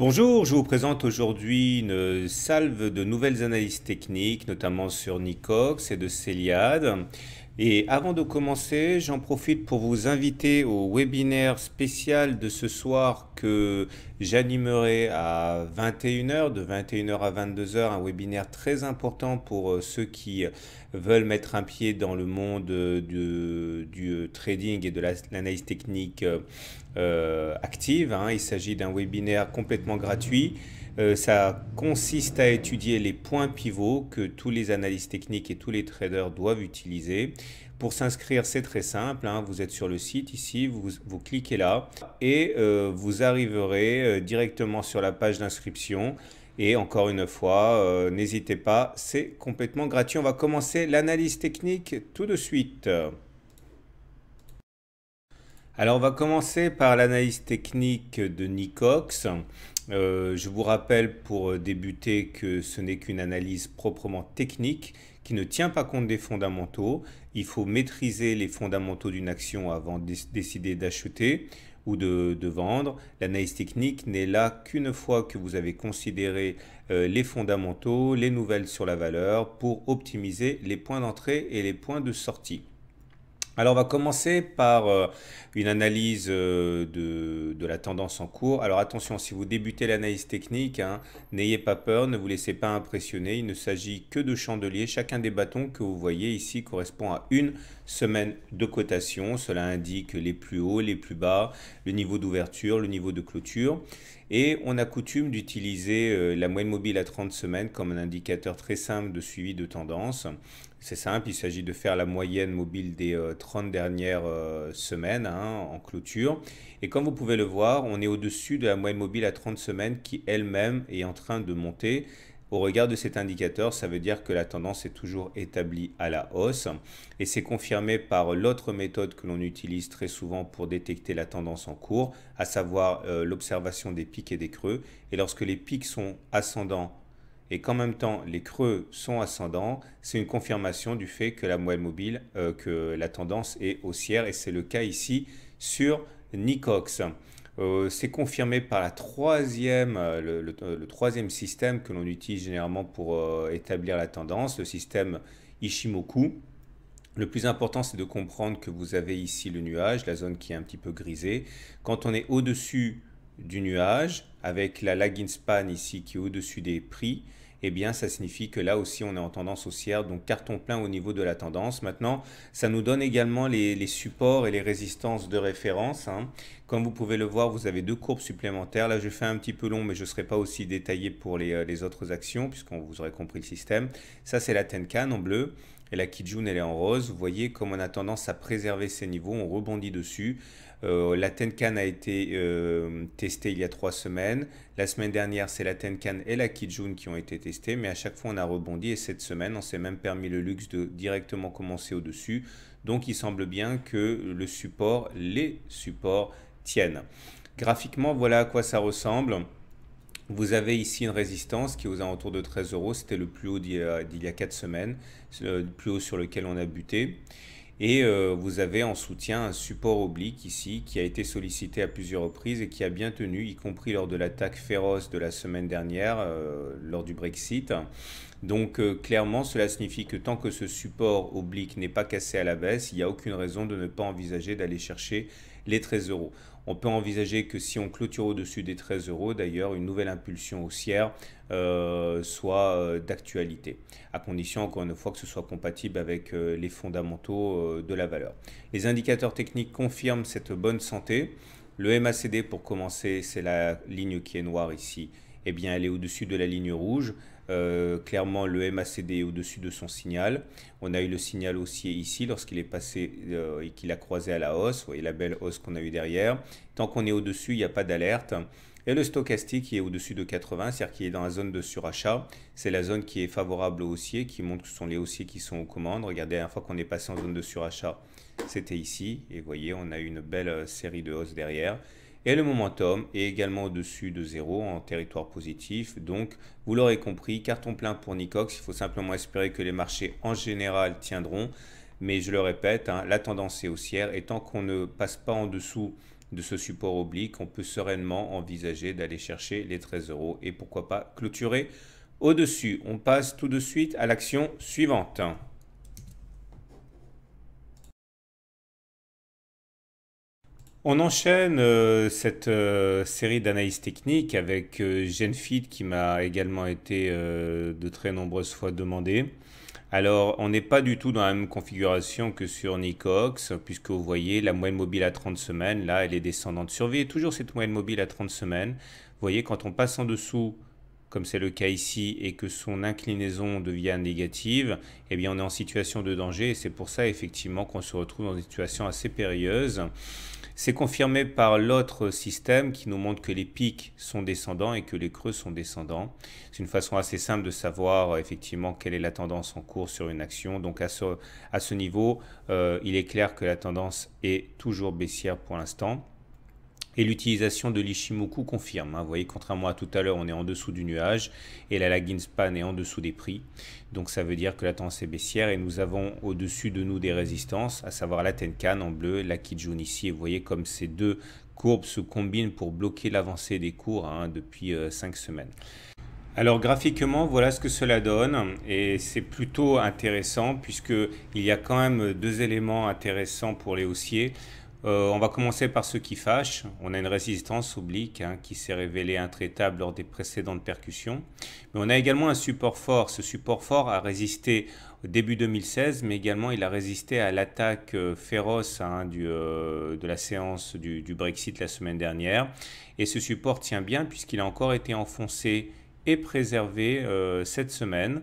Bonjour, je vous présente aujourd'hui une salve de nouvelles analyses techniques, notamment sur Nicox et de Céliade. Et avant de commencer, j'en profite pour vous inviter au webinaire spécial de ce soir que j'animerai à 21h, de 21h à 22h, un webinaire très important pour euh, ceux qui euh, veulent mettre un pied dans le monde euh, du, trading et de l'analyse technique active. Hein. Il s'agit d'un webinaire complètement gratuit. Euh, ça consiste à étudier les points pivots que tous les analystes techniques et tous les traders doivent utiliser. Pour s'inscrire, c'est très simple. Hein. Vous êtes sur le site ici, vous, cliquez là et euh, vous arriverez euh, directement sur la page d'inscription. Et encore une fois, n'hésitez pas, c'est complètement gratuit. On va commencer l'analyse technique tout de suite. Alors on va commencer par l'analyse technique de Nicox. Euh, je vous rappelle pour débuter que ce n'est qu'une analyse proprement technique qui ne tient pas compte des fondamentaux. Il faut maîtriser les fondamentaux d'une action avant de décider d'acheter ou de, vendre. L'analyse technique n'est là qu'une fois que vous avez considéré euh, les fondamentaux, les nouvelles sur la valeur pour optimiser les points d'entrée et les points de sortie. Alors on va commencer par euh, une analyse euh, de, la tendance en cours. Alors attention, si vous débutez l'analyse technique, hein, n'ayez pas peur, ne vous laissez pas impressionner. Il ne s'agit que de chandeliers. Chacun des bâtons que vous voyez ici correspond à une semaine de cotation. Cela indique les plus hauts, les plus bas, le niveau d'ouverture, le niveau de clôture. Et on a coutume d'utiliser euh, la moyenne mobile à 30 semaines comme un indicateur très simple de suivi de tendance. C'est simple, il s'agit de faire la moyenne mobile des 30 euh, dernières euh, semaines hein, en clôture. Et comme vous pouvez le voir, on est au-dessus de la moyenne mobile à 30 semaines qui elle-même est en train de monter. Au regard de cet indicateur, ça veut dire que la tendance est toujours établie à la hausse et c'est confirmé par l'autre méthode que l'on utilise très souvent pour détecter la tendance en cours, à savoir euh, l'observation des pics et des creux. Et lorsque les pics sont ascendants et qu'en même temps les creux sont ascendants, c'est une confirmation du fait que la moelle mobile, euh, que la tendance est haussière et c'est le cas ici sur Nicox. Euh, c'est confirmé par la troisième, euh, le, troisième système que l'on utilise généralement pour établir la tendance, le système Ishimoku. Le plus important, c'est de comprendre que vous avez ici le nuage, la zone qui est un petit peu grisée. Quand on est au-dessus du nuage, avec la lagging span ici qui est au-dessus des prix, eh bien ça signifie que là aussi on est en tendance haussière, donc carton plein au niveau de la tendance. Maintenant, ça nous donne également les, supports et les résistances de référence. Hein. Comme vous pouvez le voir, vous avez deux courbes supplémentaires. Là, je fais un petit peu long, mais je ne serai pas aussi détaillé pour euh, les, autres actions, puisqu'on vous aurait compris le système. Ça, c'est la Tenkan en bleu. Et la Kijun, elle est en rose. Vous voyez, comme on a tendance à préserver ces niveaux, on rebondit dessus. Euh, la Tenkan a été euh, testée il y a trois semaines. La semaine dernière, c'est la Tenkan et la Kijun qui ont été testées, mais à chaque fois, on a rebondi. Et cette semaine, on s'est même permis le luxe de directement commencer au-dessus. Donc, il semble bien que le support, les supports tiennent. Graphiquement, voilà à quoi ça ressemble. Vous avez ici une résistance qui est aux alentours de 13 euros. C'était le plus haut d'il y, a quatre semaines, le plus haut sur lequel on a buté. Et euh, vous avez en soutien un support oblique ici qui a été sollicité à plusieurs reprises et qui a bien tenu, y compris lors de l'attaque féroce de la semaine dernière, euh, lors du Brexit. Donc euh, clairement, cela signifie que tant que ce support oblique n'est pas cassé à la baisse, il n'y a aucune raison de ne pas envisager d'aller chercher les 13 euros. On peut envisager que si on clôture au-dessus des 13 euros, d'ailleurs, une nouvelle impulsion haussière euh, soit euh, d'actualité, à condition encore une fois que ce soit compatible avec euh, les fondamentaux de la valeur. Les indicateurs techniques confirment cette bonne santé. Le MACD, pour commencer, c'est la ligne qui est noire ici. Eh bien, elle est au-dessus de la ligne rouge. Euh, clairement, le MACD est au-dessus de son signal. On a eu le signal haussier ici lorsqu'il est passé euh, et qu'il a croisé à la hausse. Vous voyez la belle hausse qu'on a eu derrière. Tant qu'on est au-dessus, il n'y a pas d'alerte. Et le stochastique qui est au-dessus de 80, c'est-à-dire qu'il est dans la zone de surachat, c'est la zone qui est favorable au haussier, qui montre que ce sont les haussiers qui sont aux commandes. Regardez, la fois qu'on est passé en zone de surachat, c'était ici. Et vous voyez, on a eu une belle euh, série de hausses derrière et le momentum est également au-dessus de 0 en territoire positif. Donc, vous l'aurez compris, carton plein pour Nicox. Il faut simplement espérer que les marchés en général tiendront. Mais je le répète, hein, la tendance est haussière et tant qu'on ne passe pas en dessous de ce support oblique, on peut sereinement envisager d'aller chercher les 13 euros et pourquoi pas clôturer au-dessus. On passe tout de suite à l'action suivante. On enchaîne euh, cette euh, série d'analyses techniques avec euh, GenFit qui m'a également été de très nombreuses fois demandé. Alors, on n'est pas du tout dans la même configuration que sur Nicox, puisque vous voyez la moyenne mobile à 30 semaines, là elle est descendante. et toujours cette moyenne mobile à 30 semaines. Vous voyez, quand on passe en dessous comme c'est le cas ici, et que son inclinaison devient négative, eh bien on est en situation de danger et c'est pour ça effectivement qu'on se retrouve dans une situation assez périlleuse. C'est confirmé par l'autre système qui nous montre que les pics sont descendants et que les creux sont descendants. C'est une façon assez simple de savoir euh, effectivement quelle est la tendance en cours sur une action. Donc à ce, niveau, euh, il est clair que la tendance est toujours baissière pour l'instant et l'utilisation de l'Ishimoku confirme. Hein. Vous voyez, contrairement à tout à l'heure, on est en dessous du nuage et la lagging span est en dessous des prix. Donc ça veut dire que la tendance est baissière et nous avons au-dessus de nous des résistances, à savoir la Tenkan en bleu, la Kijun ici. Et vous voyez comme ces deux courbes se combinent pour bloquer l'avancée des cours hein, depuis euh, cinq semaines. Alors graphiquement, voilà ce que cela donne et c'est plutôt intéressant puisque il y a quand même deux éléments intéressants pour les haussiers. Euh, on va commencer par ce qui fâche. On a une résistance oblique hein, qui s'est révélée intraitable lors des précédentes percussions. Mais on a également un support fort. Ce support fort a résisté au début 2016, mais également il a résisté à l'attaque euh, féroce hein, euh, de la séance du, Brexit la semaine dernière. Et ce support tient bien puisqu'il a encore été enfoncé et préservé cette semaine.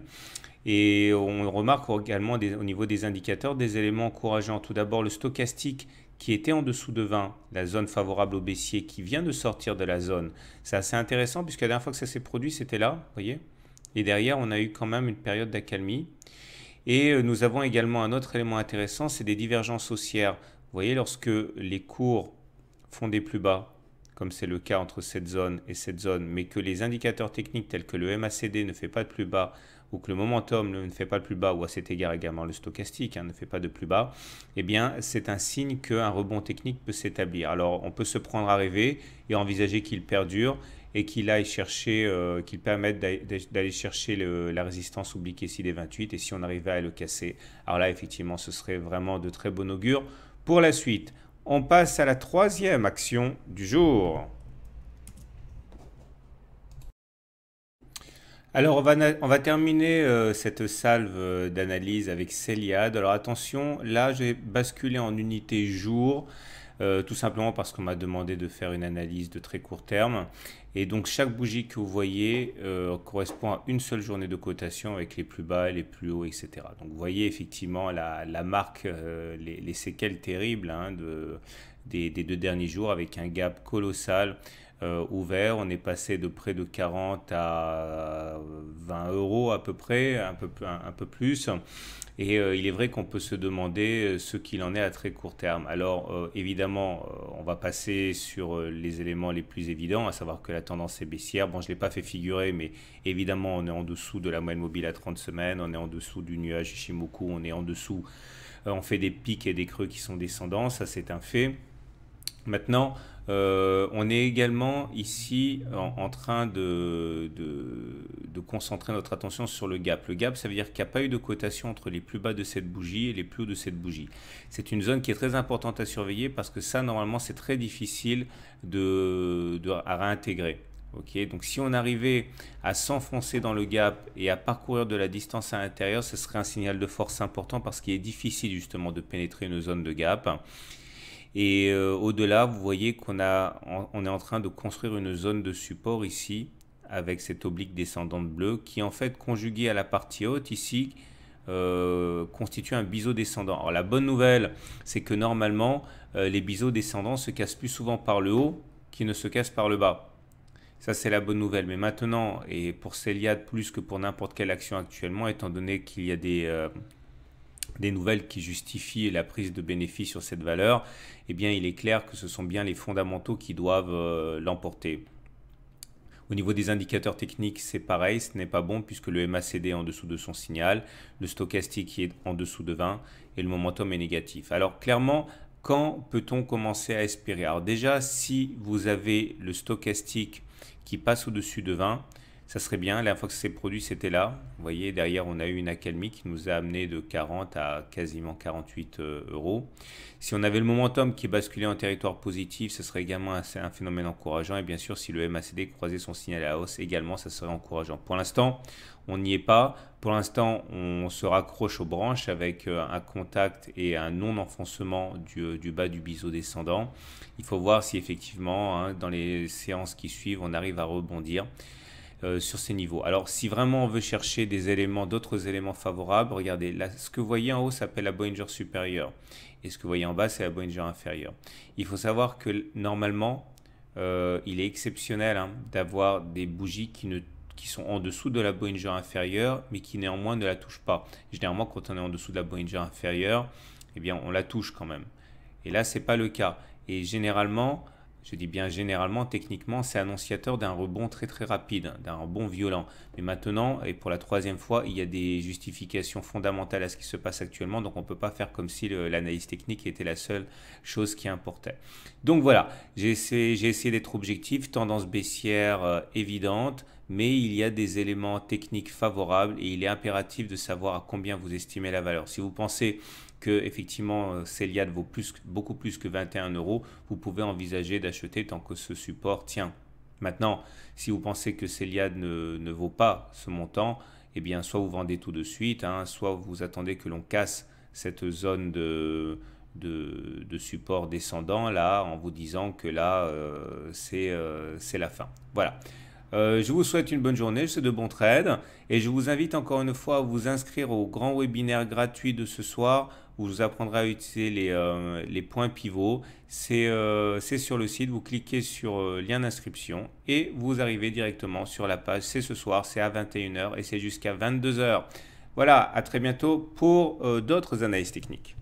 Et on remarque également au niveau des indicateurs des éléments encourageants. Tout d'abord, le stochastique qui était en dessous de 20, la zone favorable au baissier qui vient de sortir de la zone. C'est assez intéressant puisque la dernière fois que ça s'est produit, c'était là, vous voyez. Et derrière, on a eu quand même une période d'accalmie. Et euh, nous avons également un autre élément intéressant, c'est des divergences haussières. Vous voyez, lorsque les cours font des plus bas, comme c'est le cas entre cette zone et cette zone, mais que les indicateurs techniques tels que le MACD ne fait pas de plus bas, ou que le momentum ne fait pas le plus bas, ou à cet égard également le stochastique hein, ne fait pas de plus bas, eh bien c'est un signe qu'un rebond technique peut s'établir. Alors on peut se prendre à rêver et envisager qu'il perdure et qu'il aille chercher, euh, qu'il permette d'aller chercher la résistance oblique ici des 28 et si on arrivait à le casser, alors là effectivement ce serait vraiment de très bon augure pour la suite. On passe à la troisième action du jour. Alors, on va, terminer euh, cette salve euh, d'analyse avec Céliade. Alors, attention, là, j'ai basculé en unité jour. Euh, tout simplement parce qu'on m'a demandé de faire une analyse de très court terme. Et donc chaque bougie que vous voyez correspond à une seule journée de cotation avec les plus bas, les plus hauts, etc. Donc vous voyez effectivement la, marque, les, séquelles terribles hein, des, deux derniers jours avec un gap colossal euh, ouvert. On est passé de près de 40 à 20 euros à peu près, un peu, plus. Et euh, il est vrai qu'on peut se demander euh, ce qu'il en est à très court terme. Alors évidemment, on va passer sur les éléments les plus évidents, à savoir que la tendance est baissière. Bon, je ne l'ai pas fait figurer, mais évidemment, on est en dessous de la moyenne mobile à 30 semaines, on est en dessous du nuage Ishimoku, on est en dessous, on fait des pics et des creux qui sont descendants, ça c'est un fait. Maintenant, euh, on est également ici en, train de, concentrer notre attention sur le gap. Le gap, ça veut dire qu'il n'y a pas eu de cotation entre les plus bas de cette bougie et les plus hauts de cette bougie. C'est une zone qui est très importante à surveiller parce que ça, normalement, c'est très difficile de, à réintégrer. Donc si on arrivait à s'enfoncer dans le gap et à parcourir de la distance à l'intérieur, ce serait un signal de force important parce qu'il est difficile justement de pénétrer une zone de gap. Et euh, au-delà, vous voyez qu'on on est en train de construire une zone de support ici avec cette oblique descendante bleue qui en fait conjuguée à la partie haute ici euh, constitue un biseau descendant. Alors la bonne nouvelle, c'est que normalement euh, les biseaux descendants se cassent plus souvent par le haut qu'ils ne se cassent par le bas. Ça c'est la bonne nouvelle. Mais maintenant, et pour Céliade plus que pour n'importe quelle action actuellement, étant donné qu'il y a des des nouvelles qui justifient la prise de bénéfice sur cette valeur, eh bien il est clair que ce sont bien les fondamentaux qui doivent euh, l'emporter. Au niveau des indicateurs techniques, c'est pareil, ce n'est pas bon puisque le MACD est en dessous de son signal, le stochastique est en dessous de 20 et le momentum est négatif. Alors clairement, quand peut-on commencer à espérer Alors déjà, si vous avez le stochastique qui passe au-dessus de 20, ça serait bien. La fois que ça s'est produit, c'était là. Vous voyez, derrière, on a eu une accalmie qui nous a amené de 40 à quasiment 48 euh, euros. Si on avait le momentum qui basculait en territoire positif, ce serait également un, phénomène encourageant. Et bien sûr, si le MACD croisait son signal à hausse, également, ça serait encourageant. Pour l'instant, on n'y est pas. Pour l'instant, on se raccroche aux branches avec euh, un contact et un non-enfoncement du, euh, du, bas du biseau descendant. Il faut voir si effectivement, hein, dans les séances qui suivent, on arrive à rebondir. Euh, sur ces niveaux. Alors si vraiment on veut chercher des éléments, d'autres éléments favorables, regardez, là, ce que vous voyez en haut s'appelle la Bollinger supérieure et ce que vous voyez en bas c'est la Bollinger inférieure. Il faut savoir que normalement, euh, il est exceptionnel hein, d'avoir des bougies qui sont en dessous de la Bollinger inférieure, mais qui néanmoins ne la touchent pas. Généralement, quand on est en dessous de la Bollinger inférieure, eh bien, on la touche quand même. Et là, c'est pas le cas. Et généralement, je dis bien généralement, techniquement, c'est annonciateur d'un rebond très très rapide, d'un rebond violent. Mais maintenant, et pour la troisième fois, il y a des justifications fondamentales à ce qui se passe actuellement, donc on ne peut pas faire comme si l'analyse technique était la seule chose qui importait. Donc voilà, j'ai essayé, d'être objectif, tendance baissière euh, évidente, mais il y a des éléments techniques favorables et il est impératif de savoir à combien vous estimez la valeur. Si vous pensez que effectivement euh, Céliade vaut plus, beaucoup plus que 21 euros, vous pouvez envisager d'acheter tant que ce support tient. Maintenant, si vous pensez que Céliade ne, vaut pas ce montant, eh bien soit vous vendez tout de suite, hein, soit vous attendez que l'on casse cette zone de, de, support descendant là en vous disant que là euh, euh, c'est la fin. Voilà. Euh, je vous souhaite une bonne journée, je de bons trades et je vous invite encore une fois à vous inscrire au grand webinaire gratuit de ce soir où je vous apprendrai à utiliser les, euh, points pivots. Euh, c'est sur le site, vous cliquez sur lien d'inscription et vous arrivez directement sur la page. C'est ce soir, c'est à 21h et c'est jusqu'à 22h. Voilà, à très bientôt pour d'autres analyses techniques.